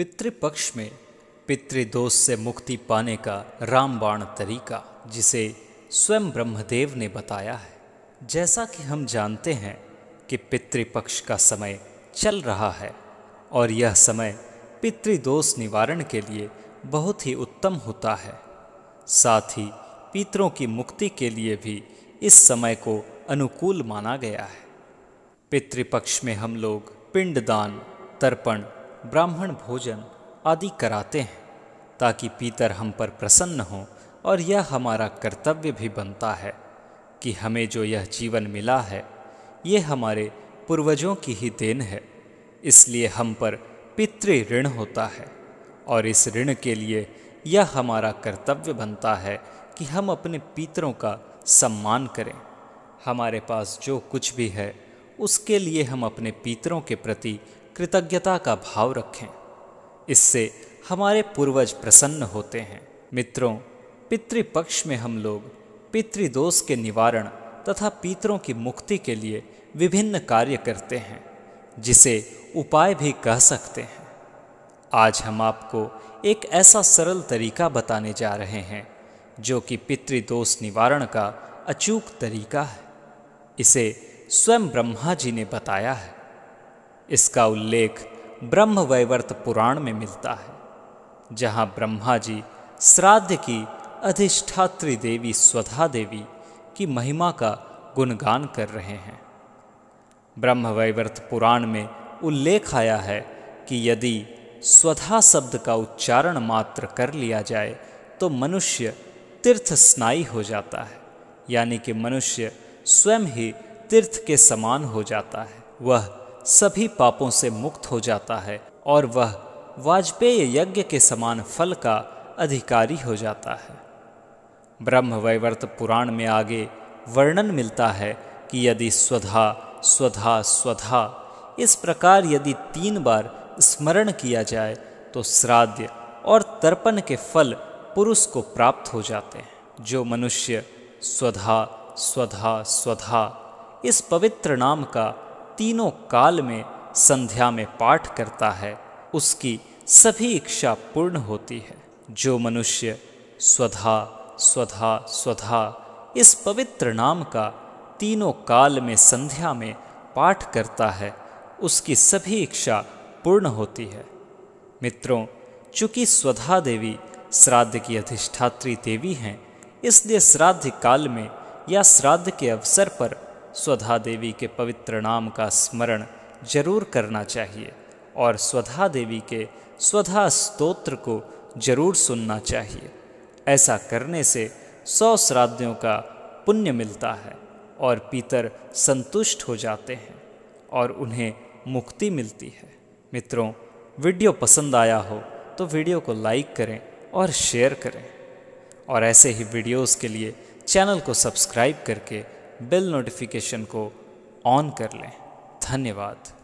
पितृपक्ष में पितृदोष से मुक्ति पाने का रामबाण तरीका जिसे स्वयं ब्रह्मदेव ने बताया है जैसा कि हम जानते हैं कि पितृपक्ष का समय चल रहा है और यह समय पितृदोष निवारण के लिए बहुत ही उत्तम होता है साथ ही पितरों की मुक्ति के लिए भी इस समय को अनुकूल माना गया है पितृपक्ष में हम लोग पिंडदान तर्पण ब्राह्मण भोजन आदि कराते हैं ताकि पीतर हम पर प्रसन्न हो और यह हमारा कर्तव्य भी बनता है कि हमें जो यह जीवन मिला है ये हमारे पूर्वजों की ही देन है इसलिए हम पर पितृ ऋण होता है और इस ऋण के लिए यह हमारा कर्तव्य बनता है कि हम अपने पितरों का सम्मान करें हमारे पास जो कुछ भी है उसके लिए हम अपने पितरों के प्रति कृतज्ञता का भाव रखें इससे हमारे पूर्वज प्रसन्न होते हैं मित्रों पितृपक्ष में हम लोग पितृदोष के निवारण तथा पितरों की मुक्ति के लिए विभिन्न कार्य करते हैं जिसे उपाय भी कह सकते हैं आज हम आपको एक ऐसा सरल तरीका बताने जा रहे हैं जो कि पितृदोष निवारण का अचूक तरीका है इसे स्वयं ब्रह्मा जी ने बताया है इसका उल्लेख ब्रह्म वैवर्त पुराण में मिलता है जहाँ ब्रह्मा जी श्राद्ध की अधिष्ठात्री देवी स्वधा देवी की महिमा का गुणगान कर रहे हैं ब्रह्म वैवर्त पुराण में उल्लेख आया है कि यदि स्वधा शब्द का उच्चारण मात्र कर लिया जाए तो मनुष्य तीर्थ स्नायी हो जाता है यानी कि मनुष्य स्वयं ही तीर्थ के समान हो जाता है वह सभी पापों से मुक्त हो जाता है और वह वाजपेय यज्ञ के समान फल का अधिकारी हो जाता है ब्रह्म वैवर्त पुराण में आगे वर्णन मिलता है कि यदि स्वधा स्वधा स्वधा इस प्रकार यदि तीन बार स्मरण किया जाए तो श्राद्ध और तर्पण के फल पुरुष को प्राप्त हो जाते हैं जो मनुष्य स्वधा स्वधा स्वधा इस पवित्र नाम का तीनों काल में संध्या में पाठ करता है उसकी सभी इच्छा पूर्ण होती है जो मनुष्य स्वधा स्वधा स्वधा इस पवित्र नाम का तीनों काल में संध्या में पाठ करता है उसकी सभी इच्छा पूर्ण होती है मित्रों चूंकि स्वधा देवी श्राद्ध की अधिष्ठात्री देवी हैं इसलिए श्राद्ध काल में या श्राद्ध के अवसर पर स्वधा देवी के पवित्र नाम का स्मरण जरूर करना चाहिए और स्वधा देवी के स्वधा स्तोत्र को जरूर सुनना चाहिए ऐसा करने से सौ श्राद्धियों का पुण्य मिलता है और पितर संतुष्ट हो जाते हैं और उन्हें मुक्ति मिलती है मित्रों वीडियो पसंद आया हो तो वीडियो को लाइक करें और शेयर करें और ऐसे ही वीडियोस के लिए चैनल को सब्सक्राइब करके बेल नोटिफिकेशन को ऑन कर लें धन्यवाद